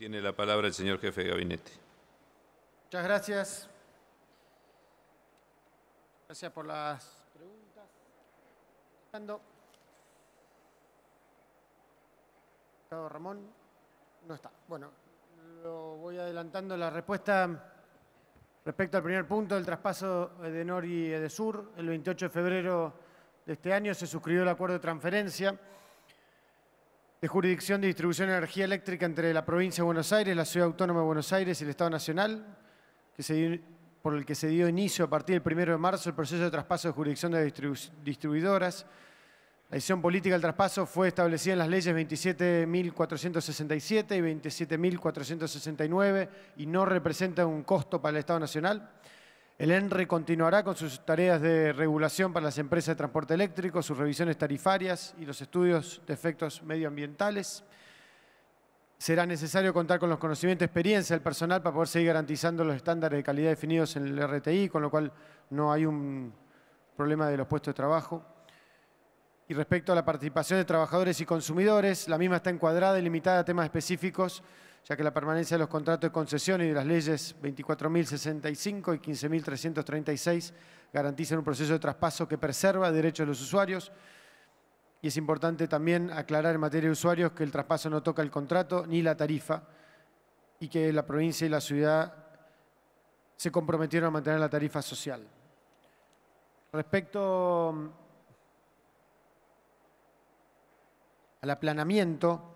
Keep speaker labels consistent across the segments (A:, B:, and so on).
A: Tiene la palabra el señor jefe de gabinete. Muchas gracias. Gracias por las preguntas. Ramón no está. Bueno, lo voy adelantando la respuesta respecto al primer punto del traspaso de Nor y de Sur. El 28 de febrero de este año se suscribió el acuerdo de transferencia de jurisdicción de distribución de energía eléctrica entre la provincia de Buenos Aires, la Ciudad Autónoma de Buenos Aires y el Estado Nacional, que por el que se dio inicio a partir del 1 de marzo el proceso de traspaso de jurisdicción de distribuidoras. La decisión política del traspaso fue establecida en las leyes 27.467 y 27.469 y no representa un costo para el Estado Nacional. El ENRE continuará con sus tareas de regulación para las empresas de transporte eléctrico, sus revisiones tarifarias y los estudios de efectos medioambientales. Será necesario contar con los conocimientos y experiencia del personal para poder seguir garantizando los estándares de calidad definidos en el RTI, con lo cual no hay un problema de los puestos de trabajo. Y respecto a la participación de trabajadores y consumidores, la misma está encuadrada y limitada a temas específicos ya que la permanencia de los contratos de concesión y de las leyes 24.065 y 15.336 garantizan un proceso de traspaso que preserva derechos de los usuarios. Y es importante también aclarar en materia de usuarios que el traspaso no toca el contrato ni la tarifa y que la provincia y la ciudad se comprometieron a mantener la tarifa social. Respecto mm, al aplanamiento,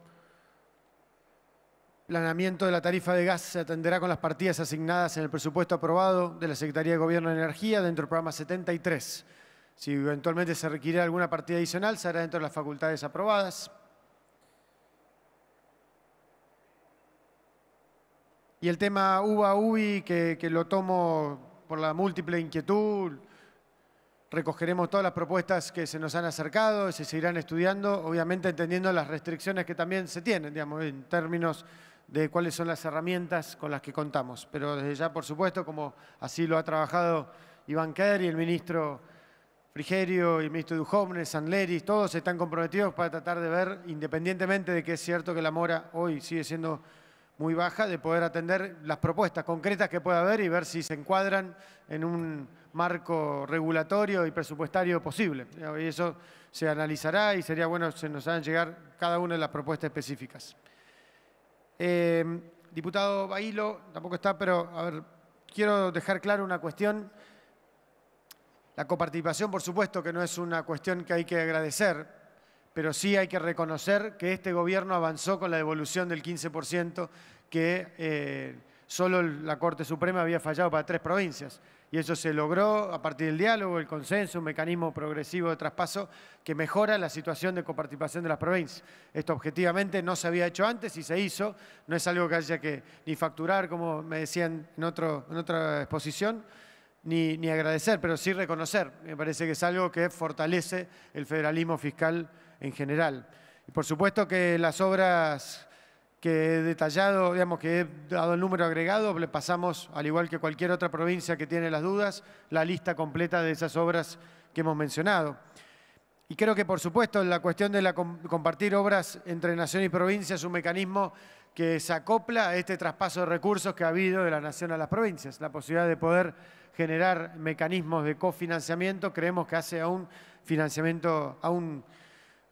A: Planamiento de la tarifa de gas se atenderá con las partidas asignadas en el presupuesto aprobado de la Secretaría de Gobierno de Energía dentro del programa 73. Si eventualmente se requiere alguna partida adicional, se hará dentro de las facultades aprobadas. Y el tema UBA-UBI, que, lo tomo por la múltiple inquietud, recogeremos todas las propuestas que se nos han acercado, y se seguirán estudiando, obviamente entendiendo las restricciones que también se tienen, digamos, en términos de cuáles son las herramientas con las que contamos. Pero desde ya, por supuesto, como así lo ha trabajado Iván Kerr y el ministro Frigerio y el ministro Duhovne, Leris, todos están comprometidos para tratar de ver, independientemente de que es cierto que la mora hoy sigue siendo muy baja, de poder atender las propuestas concretas que pueda haber y ver si se encuadran en un marco regulatorio y presupuestario posible. Y eso se analizará y sería bueno que se nos hagan llegar cada una de las propuestas específicas. Eh, diputado Bailo, tampoco está, pero quiero dejar claro una cuestión. La coparticipación, por supuesto, que no es una cuestión que hay que agradecer, pero sí hay que reconocer que este gobierno avanzó con la devolución del 15% que eh, solo la Corte Suprema había fallado para tres provincias y eso se logró a partir del diálogo, el consenso, un mecanismo progresivo de traspaso que mejora la situación de coparticipación de las provincias. Esto objetivamente no se había hecho antes y se hizo, no es algo que haya que ni facturar, como me decían en, otra exposición, ni, ni, agradecer, pero sí reconocer. Me parece que es algo que fortalece el federalismo fiscal en general. Y por supuesto que las obras que he detallado, digamos, que he dado el número agregado, le pasamos, al igual que cualquier otra provincia que tiene las dudas, la lista completa de esas obras que hemos mencionado. Y creo que, por supuesto, la cuestión de compartir obras entre nación y provincia es un mecanismo que se acopla a este traspaso de recursos que ha habido de la nación a las provincias. La posibilidad de poder generar mecanismos de cofinanciamiento creemos que hace a un financiamiento, a un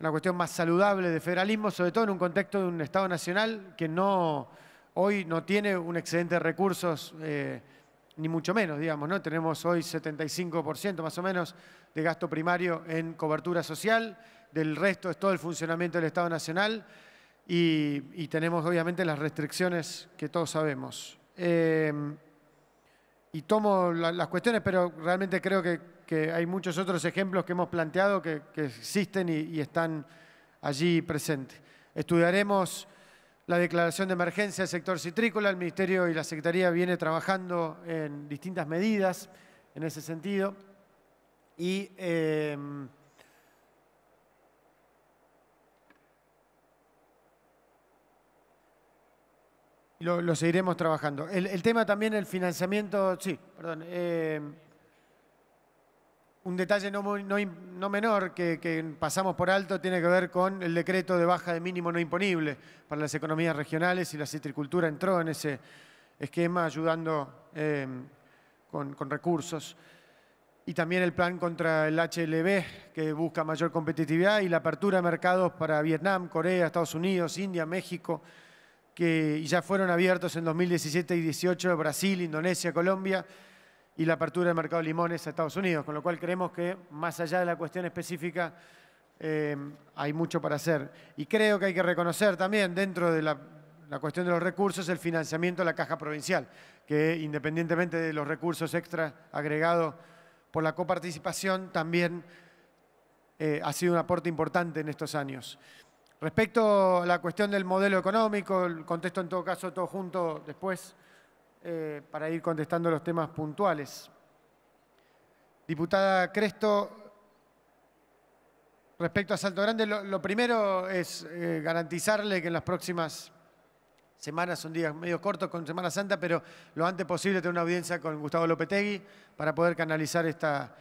A: una cuestión más saludable de federalismo, sobre todo en un contexto de un Estado nacional que no, hoy no tiene un excedente de recursos, eh, ni mucho menos, digamos, ¿no? Tenemos hoy 75% más o menos de gasto primario en cobertura social, del resto es todo el funcionamiento del Estado nacional y, tenemos obviamente las restricciones que todos sabemos. Eh, y tomo las cuestiones, pero realmente creo que, hay muchos otros ejemplos que hemos planteado que, existen y, están allí presentes. Estudiaremos la declaración de emergencia del sector citrícola. El Ministerio y la Secretaría viene trabajando en distintas medidas en ese sentido. Y... Eh, Lo, lo seguiremos trabajando. El, tema también, el financiamiento, sí, perdón. Eh, un detalle no, no, menor que, pasamos por alto tiene que ver con el decreto de baja de mínimo no imponible para las economías regionales y la citricultura entró en ese esquema ayudando eh, con, con, recursos. Y también el plan contra el HLB que busca mayor competitividad y la apertura de mercados para Vietnam, Corea, Estados Unidos, India, México que ya fueron abiertos en 2017 y 2018 Brasil, Indonesia, Colombia y la apertura del mercado de limones a Estados Unidos, con lo cual creemos que más allá de la cuestión específica eh, hay mucho para hacer. Y creo que hay que reconocer también dentro de la, cuestión de los recursos el financiamiento de la caja provincial, que independientemente de los recursos extra agregados por la coparticipación, también eh, ha sido un aporte importante en estos años. Respecto a la cuestión del modelo económico, contesto en todo caso todo junto después eh, para ir contestando los temas puntuales. Diputada Cresto, respecto a Salto Grande, lo, primero es eh, garantizarle que en las próximas semanas, son días medio cortos con Semana Santa, pero lo antes posible tener una audiencia con Gustavo Lopetegui para poder canalizar esta,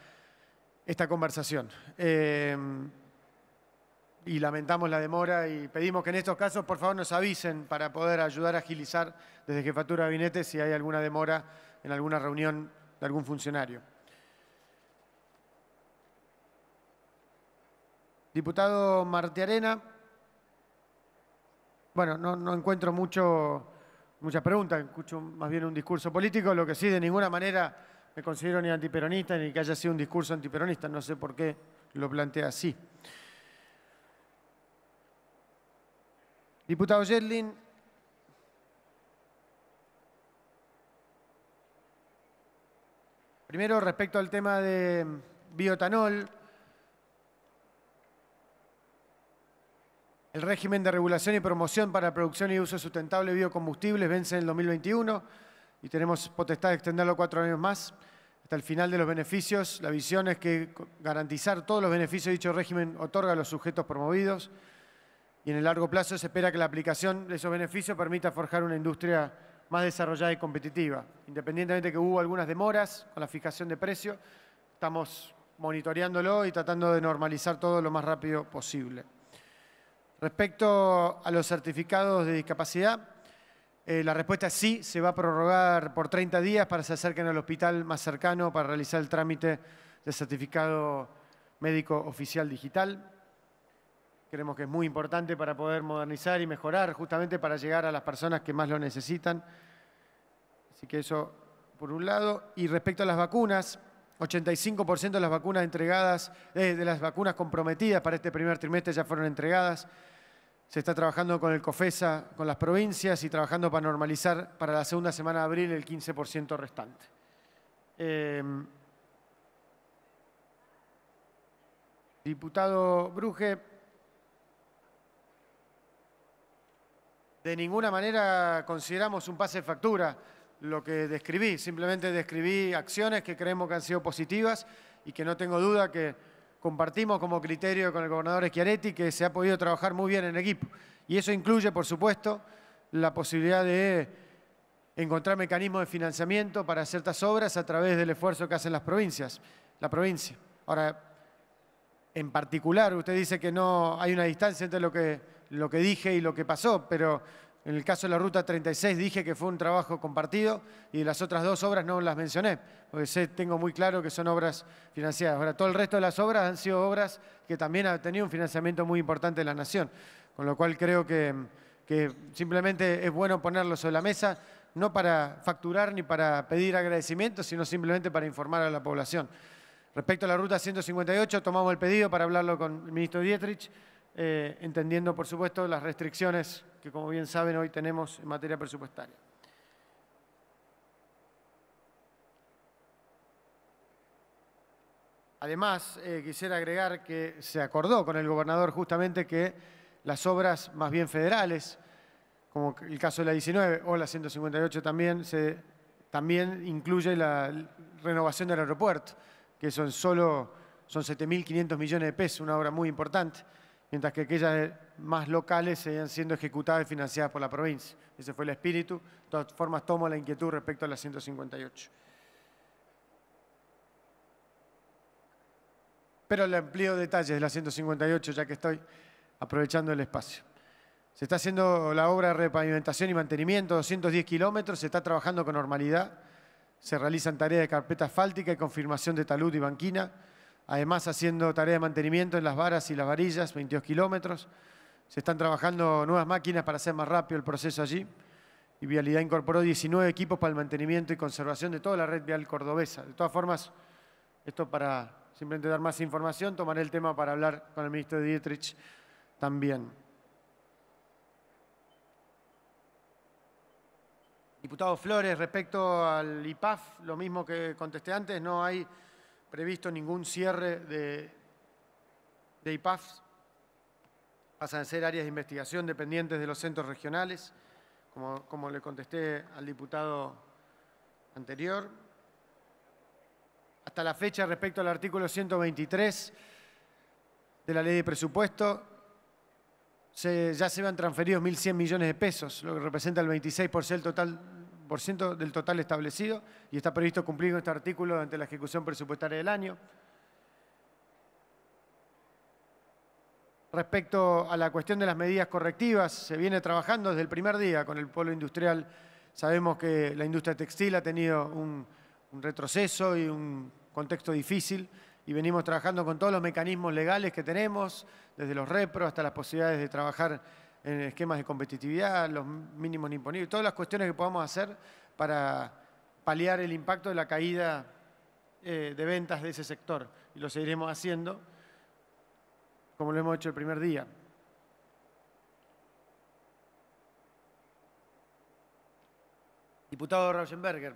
A: esta conversación. Eh, y lamentamos la demora y pedimos que en estos casos por favor nos avisen para poder ayudar a agilizar desde Jefatura de Gabinete si hay alguna demora en alguna reunión de algún funcionario. Diputado Marte Arena, bueno, no, no encuentro mucho, muchas preguntas, escucho más bien un discurso político, lo que sí, de ninguna manera me considero ni antiperonista ni que haya sido un discurso antiperonista, no sé por qué lo plantea así. Diputado Gerlin. Primero, respecto al tema de biotanol, el régimen de regulación y promoción para producción y uso sustentable de biocombustibles vence en el 2021 y tenemos potestad de extenderlo cuatro años más hasta el final de los beneficios. La visión es que garantizar todos los beneficios de dicho régimen otorga a los sujetos promovidos y en el largo plazo se espera que la aplicación de esos beneficios permita forjar una industria más desarrollada y competitiva. Independientemente de que hubo algunas demoras con la fijación de precios, estamos monitoreándolo y tratando de normalizar todo lo más rápido posible. Respecto a los certificados de discapacidad, eh, la respuesta es sí, se va a prorrogar por 30 días para que se acerquen al hospital más cercano para realizar el trámite de certificado médico oficial digital creemos que es muy importante para poder modernizar y mejorar, justamente para llegar a las personas que más lo necesitan. Así que eso por un lado. Y respecto a las vacunas, 85% de las vacunas entregadas, eh, de las vacunas comprometidas para este primer trimestre ya fueron entregadas. Se está trabajando con el COFESA, con las provincias y trabajando para normalizar para la segunda semana de abril el 15% restante. Em, diputado Bruje, de ninguna manera consideramos un pase de factura lo que describí, simplemente describí acciones que creemos que han sido positivas y que no tengo duda que compartimos como criterio con el gobernador Schiaretti que se ha podido trabajar muy bien en equipo. Y eso incluye, por supuesto, la posibilidad de encontrar mecanismos de financiamiento para ciertas obras a través del esfuerzo que hacen las provincias, la provincia. Ahora, en particular, usted dice que no hay una distancia entre lo que lo que dije y lo que pasó, pero en el caso de la Ruta 36 dije que fue un trabajo compartido y las otras dos obras no las mencioné, porque sé, tengo muy claro que son obras financiadas. Ahora, todo el resto de las obras han sido obras que también han tenido un financiamiento muy importante de la Nación, con lo cual creo que, que simplemente es bueno ponerlo sobre la mesa, no para facturar ni para pedir agradecimientos, sino simplemente para informar a la población. Respecto a la Ruta 158, tomamos el pedido para hablarlo con el ministro Dietrich, eh, entendiendo por supuesto las restricciones que como bien saben hoy tenemos en materia presupuestaria. Además, eh, quisiera agregar que se acordó con el gobernador justamente que las obras más bien federales, como el caso de la 19 o la 158 también, se, también incluye la renovación del aeropuerto, que son solo son 7.500 millones de pesos, una obra muy importante mientras que aquellas más locales seguían siendo ejecutadas y financiadas por la provincia. Ese fue el espíritu. De todas formas, tomo la inquietud respecto a la 158. Pero le amplío detalles de la 158, ya que estoy aprovechando el espacio. Se está haciendo la obra de repavimentación y mantenimiento, 210 kilómetros, se está trabajando con normalidad, se realizan tareas de carpeta asfáltica y confirmación de talud y banquina, además haciendo tarea de mantenimiento en las varas y las varillas, 22 kilómetros. Se están trabajando nuevas máquinas para hacer más rápido el proceso allí. Y Vialidad incorporó 19 equipos para el mantenimiento y conservación de toda la red vial cordobesa. De todas formas, esto para simplemente dar más información, tomaré el tema para hablar con el ministro Dietrich también. Diputado Flores, respecto al IPAF, lo mismo que contesté antes, no hay previsto ningún cierre de, de IPAFs. Pasan a ser áreas de investigación dependientes de los centros regionales, como, como le contesté al diputado anterior. Hasta la fecha, respecto al artículo 123 de la ley de presupuesto, ya se van transferido 1.100 millones de pesos, lo que representa el 26% total del total establecido y está previsto cumplir con este artículo ante la ejecución presupuestaria del año. Respecto a la cuestión de las medidas correctivas, se viene trabajando desde el primer día con el pueblo industrial. Sabemos que la industria textil ha tenido un, un retroceso y un contexto difícil y venimos trabajando con todos los mecanismos legales que tenemos, desde los repro hasta las posibilidades de trabajar en esquemas de competitividad, los mínimos imponibles, todas las cuestiones que podamos hacer para paliar el impacto de la caída eh, de ventas de ese sector. Y lo seguiremos haciendo, como lo hemos hecho el primer día. Diputado Rauschenberger,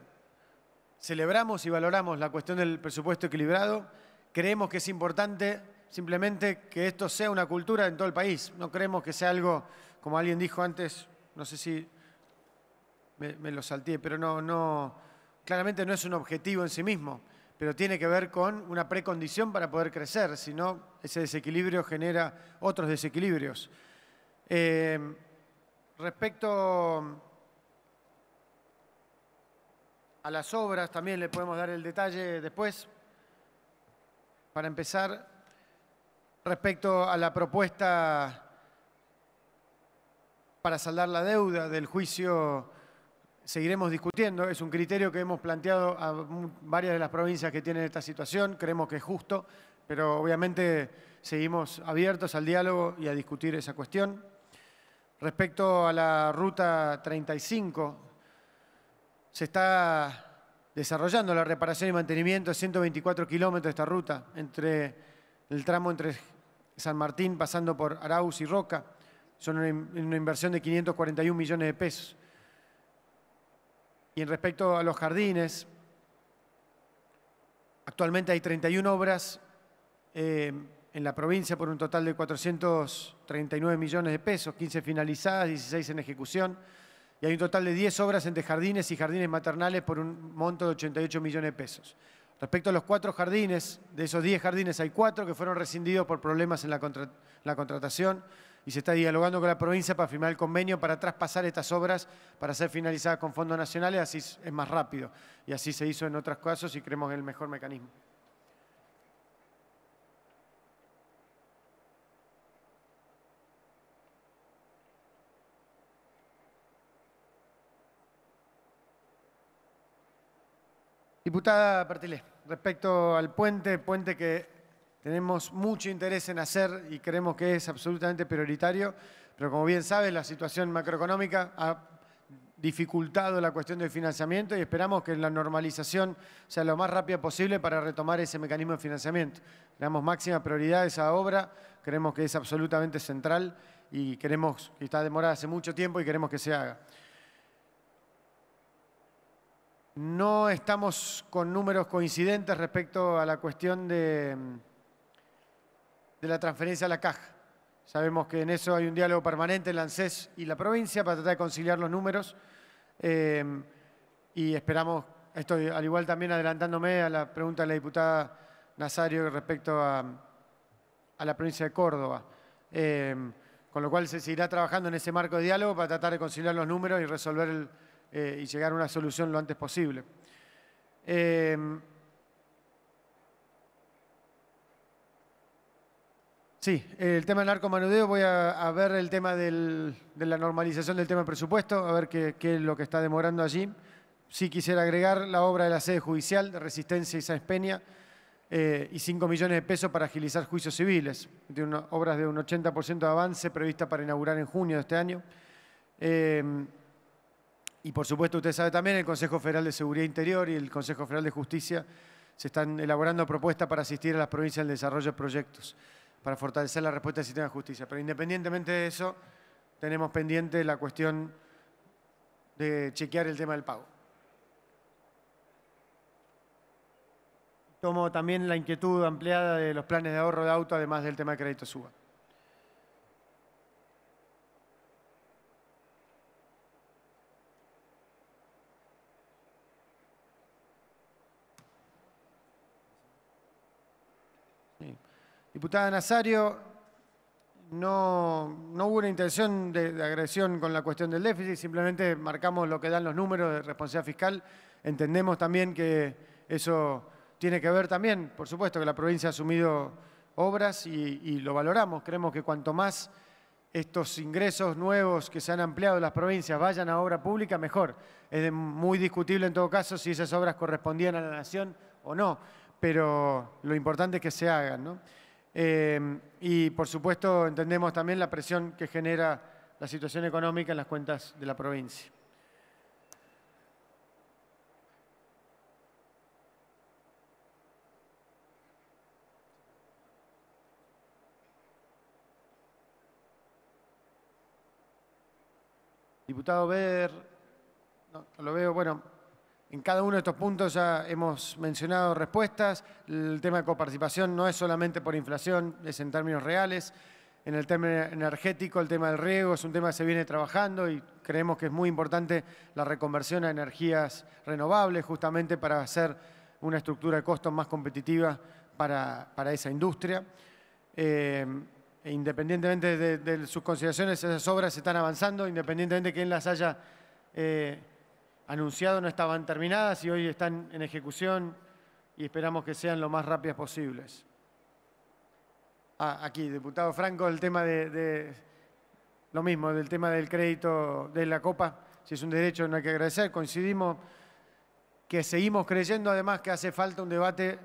A: celebramos y valoramos la cuestión del presupuesto equilibrado. Creemos que es importante simplemente que esto sea una cultura en todo el país. No creemos que sea algo, como alguien dijo antes, no sé si me, lo salté, pero no, no, claramente no es un objetivo en sí mismo, pero tiene que ver con una precondición para poder crecer, si no, ese desequilibrio genera otros desequilibrios. Eh, respecto a las obras, también le podemos dar el detalle después. Para empezar, respecto a la propuesta para saldar la deuda del juicio seguiremos discutiendo. Es un criterio que hemos planteado a varias de las provincias que tienen esta situación. Creemos que es justo, pero obviamente seguimos abiertos al diálogo y a discutir esa cuestión. Respecto a la ruta 35, se está desarrollando la reparación y mantenimiento de 124 kilómetros de esta ruta, entre el tramo entre San Martín, pasando por Arauz y Roca. Son una, inversión de 541 millones de pesos. Y en respecto a los jardines, actualmente hay 31 obras eh, en la provincia por un total de 439 millones de pesos, 15 finalizadas, 16 en ejecución, y hay un total de 10 obras entre jardines y jardines maternales por un monto de 88 millones de pesos. Respecto a los cuatro jardines, de esos diez jardines hay cuatro que fueron rescindidos por problemas en la, contratación y se está dialogando con la provincia para firmar el convenio para traspasar estas obras para ser finalizadas con fondos nacionales, así es más rápido. Y así se hizo en otros casos y creemos que el mejor mecanismo. Diputada Pertilé, respecto al puente, puente que tenemos mucho interés en hacer y creemos que es absolutamente prioritario, pero como bien sabe la situación macroeconómica ha dificultado la cuestión del financiamiento y esperamos que la normalización sea lo más rápida posible para retomar ese mecanismo de financiamiento. Le damos máxima prioridad a esa obra, creemos que es absolutamente central y queremos que está demorada hace mucho tiempo y queremos que se haga. No estamos con números coincidentes respecto a la cuestión de, mm, de la transferencia a la caja. Sabemos que en eso hay un diálogo permanente en la ANSES y la provincia para tratar de conciliar los números eh, y esperamos, esto al igual también adelantándome a la pregunta de la diputada Nazario respecto a, la provincia de Córdoba. Eh, con lo cual se seguirá trabajando en ese marco de diálogo para tratar de conciliar los números y resolver el, eh, y llegar a una solución lo antes posible. Em, sí, el tema del narcomanudeo, voy a, ver el tema de la normalización del tema presupuesto, a ver qué, es lo que está demorando allí. Sí quisiera agregar la obra de la sede judicial de Resistencia y Sáenz Peña eh, y 5 millones de pesos para agilizar juicios civiles. Tiene obras de un 80% de avance prevista para inaugurar en junio de este año. Eh, y por supuesto, usted sabe también, el Consejo Federal de Seguridad Interior y el Consejo Federal de Justicia se están elaborando propuestas para asistir a las provincias en el desarrollo de proyectos, para fortalecer la respuesta del sistema de justicia. Pero independientemente de eso, tenemos pendiente la cuestión de chequear el tema del pago. Tomo también la inquietud ampliada de los planes de ahorro de auto, además del tema de crédito suba. Diputada Nazario, no, hubo una intención de, agresión con la cuestión del déficit, simplemente marcamos lo que dan los números de responsabilidad fiscal. Entendemos también que eso tiene que ver también, por supuesto, que la provincia ha asumido obras y, lo valoramos. Creemos que cuanto más estos ingresos nuevos que se han ampliado las provincias vayan a obra pública, mejor. Es muy discutible en todo caso si esas obras correspondían a la nación o no, pero lo importante es que se hagan. ¿no? Eh, y por supuesto entendemos también la presión que genera la situación económica en las cuentas de la provincia. Diputado Ver, no, lo veo, bueno, en cada uno de estos puntos ya hemos mencionado respuestas. El tema de coparticipación no es solamente por inflación, es en términos reales. En el tema energético, el tema del riego es un tema que se viene trabajando y creemos que es muy importante la reconversión a energías renovables justamente para hacer una estructura de costos más competitiva para, para esa industria. Eh, e independientemente de, sus consideraciones, esas obras se están avanzando, independientemente de quién las haya... Eh, anunciado no estaban terminadas y hoy están en ejecución y esperamos que sean lo más rápidas posibles. Ah, aquí, diputado Franco, el tema de, lo mismo, del tema del crédito de la Copa, si es un derecho no hay que agradecer, coincidimos que seguimos creyendo además que hace falta un debate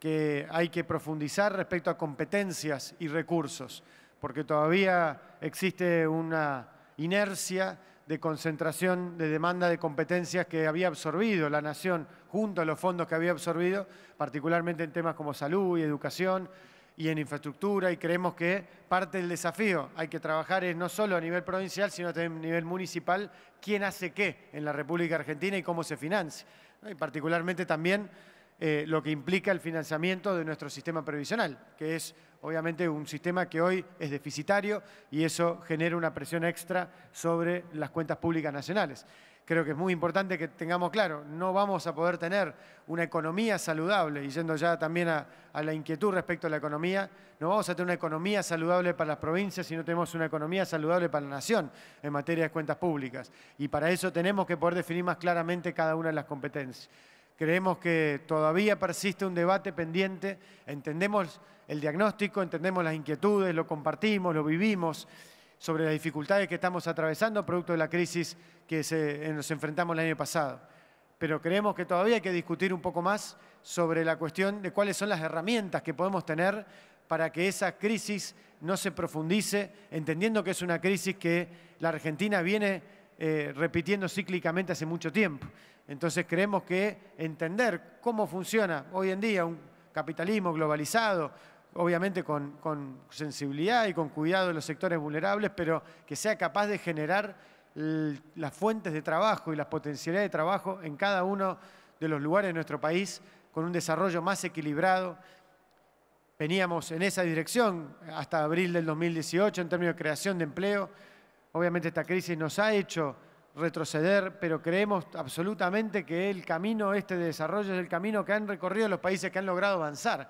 A: que hay que profundizar respecto a competencias y recursos, porque todavía existe una inercia de concentración de demanda de competencias que había absorbido la nación junto a los fondos que había absorbido, particularmente en temas como salud y educación y en infraestructura y creemos que parte del desafío hay que trabajar es no solo a nivel provincial, sino también a nivel municipal, quién hace qué en la República Argentina y cómo se financia. Y particularmente también eh, lo que implica el financiamiento de nuestro sistema previsional, que es obviamente un sistema que hoy es deficitario y eso genera una presión extra sobre las cuentas públicas nacionales. Creo que es muy importante que tengamos claro, no vamos a poder tener una economía saludable, y yendo ya también a, a la inquietud respecto a la economía, no vamos a tener una economía saludable para las provincias si no tenemos una economía saludable para la nación en materia de cuentas públicas. Y para eso tenemos que poder definir más claramente cada una de las competencias. Creemos que todavía persiste un debate pendiente, entendemos el diagnóstico, entendemos las inquietudes, lo compartimos, lo vivimos, sobre las dificultades que estamos atravesando producto de la crisis que eh, nos enfrentamos el año pasado. Pero creemos que todavía hay que discutir un poco más sobre la cuestión de cuáles son las herramientas que podemos tener para que esa crisis no se profundice, entendiendo que es una crisis que la Argentina viene eh, repitiendo cíclicamente hace mucho tiempo. Entonces creemos que entender cómo funciona hoy en día un capitalismo globalizado, obviamente con, sensibilidad y con cuidado de los sectores vulnerables, pero que sea capaz de generar las fuentes de trabajo y las potencialidades de trabajo en cada uno de los lugares de nuestro país con un desarrollo más equilibrado. Veníamos en esa dirección hasta abril del 2018 en términos de creación de empleo. Obviamente esta crisis nos ha hecho retroceder, pero creemos absolutamente que el camino este de desarrollo es el camino que han recorrido los países que han logrado avanzar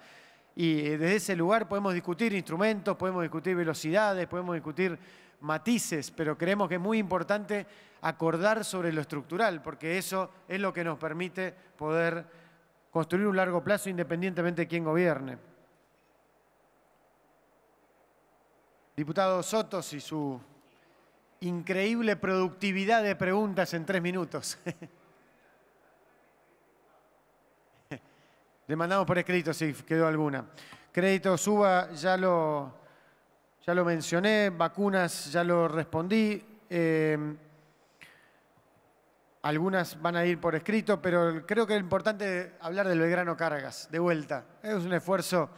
A: y desde ese lugar podemos discutir instrumentos, podemos discutir velocidades, podemos discutir matices, pero creemos que es muy importante acordar sobre lo estructural, porque eso es lo que nos permite poder construir un largo plazo independientemente de quién gobierne. Diputado Sotos y su increíble productividad de preguntas en tres minutos. Le mandamos por escrito si quedó alguna. Crédito suba, ya lo, ya lo mencioné. Vacunas, ya lo respondí. Eh, algunas van a ir por escrito, pero creo que es importante hablar del Belgrano Cargas, de vuelta. Es un esfuerzo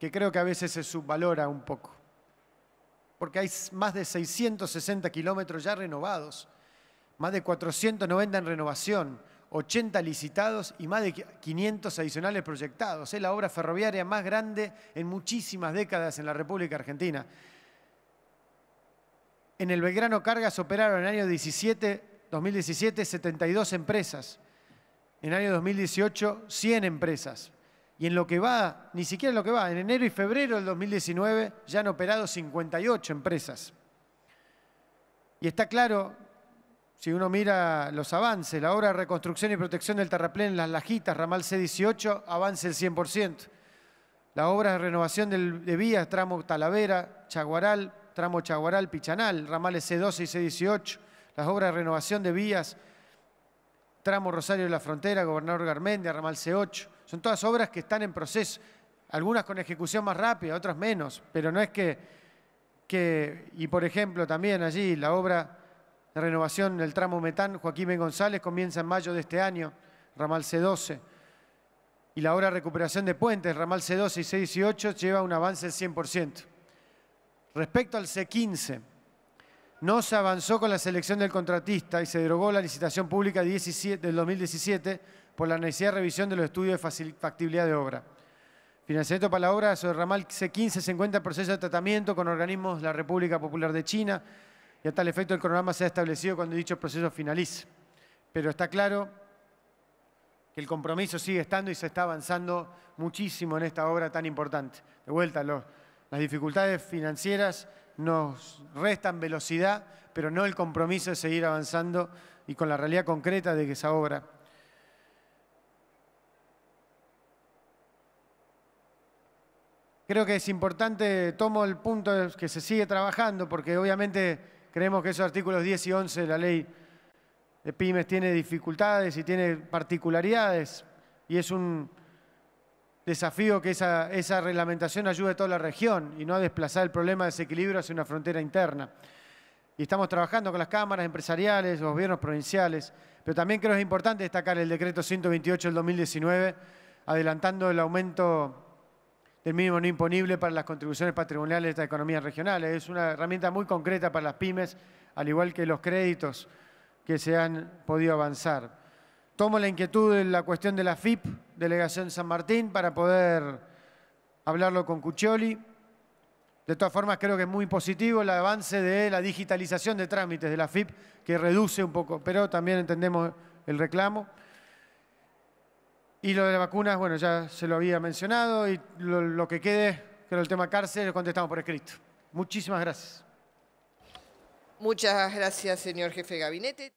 A: que creo que a veces se subvalora un poco. Porque hay más de 660 kilómetros ya renovados, más de 490 en renovación 80 licitados y más de 500 adicionales proyectados. Es la obra ferroviaria más grande en muchísimas décadas en la República Argentina. En el Belgrano Cargas operaron en el año 2017 72 empresas. En el año 2018, 100 empresas. Y en lo que va, ni siquiera en lo que va, en enero y febrero del 2019 ya han operado 58 empresas. Y está claro si uno mira los avances, la obra de reconstrucción y protección del terraplén en Las Lajitas, ramal C18, avance el 100%. La obra de renovación de vías, tramo Talavera, Chaguaral, tramo Chaguaral, Pichanal, ramales C12 y C18. Las obras de renovación de vías, tramo Rosario de la Frontera, Gobernador Garmendia, ramal C8. Son todas obras que están en proceso, algunas con ejecución más rápida, otras menos, pero no es que... que y por ejemplo, también allí la obra la renovación del tramo Metán, Joaquín Ben González, comienza en mayo de este año, ramal C12. Y la obra de recuperación de puentes, ramal C12 y C18, lleva un avance del 100%. Respecto al C15, no se avanzó con la selección del contratista y se derogó la licitación pública del 2017 por la necesidad de revisión de los estudios de factibilidad de obra. Financiamiento para la obra sobre ramal C15 se encuentra en proceso de tratamiento con organismos de la República Popular de China, y a tal efecto el cronograma ha establecido cuando dicho proceso finalice. Pero está claro que el compromiso sigue estando y se está avanzando muchísimo en esta obra tan importante. De vuelta, las dificultades financieras nos restan velocidad, pero no el compromiso de seguir avanzando y con la realidad concreta de que esa obra creo que es importante, tomo el punto que se sigue trabajando, porque obviamente Creemos que esos artículos 10 y 11 de la ley de pymes tiene dificultades y tiene particularidades y es un desafío que esa, esa reglamentación ayude a toda la región y no a desplazar el problema de desequilibrio hacia una frontera interna. Y estamos trabajando con las cámaras empresariales, los gobiernos provinciales, pero también creo que es importante destacar el decreto 128 del 2019, adelantando el aumento el mínimo no imponible para las contribuciones patrimoniales de esta economías regionales, Es una herramienta muy concreta para las pymes, al igual que los créditos que se han podido avanzar. Tomo la inquietud de la cuestión de la FIP, Delegación San Martín, para poder hablarlo con Cuccioli. De todas formas, creo que es muy positivo el avance de la digitalización de trámites de la FIP, que reduce un poco, pero también entendemos el reclamo. Y lo de las vacunas, bueno, ya se lo había mencionado y lo, que quede, con el tema cárcel, lo contestamos por escrito. Muchísimas gracias. Muchas gracias, señor jefe de gabinete.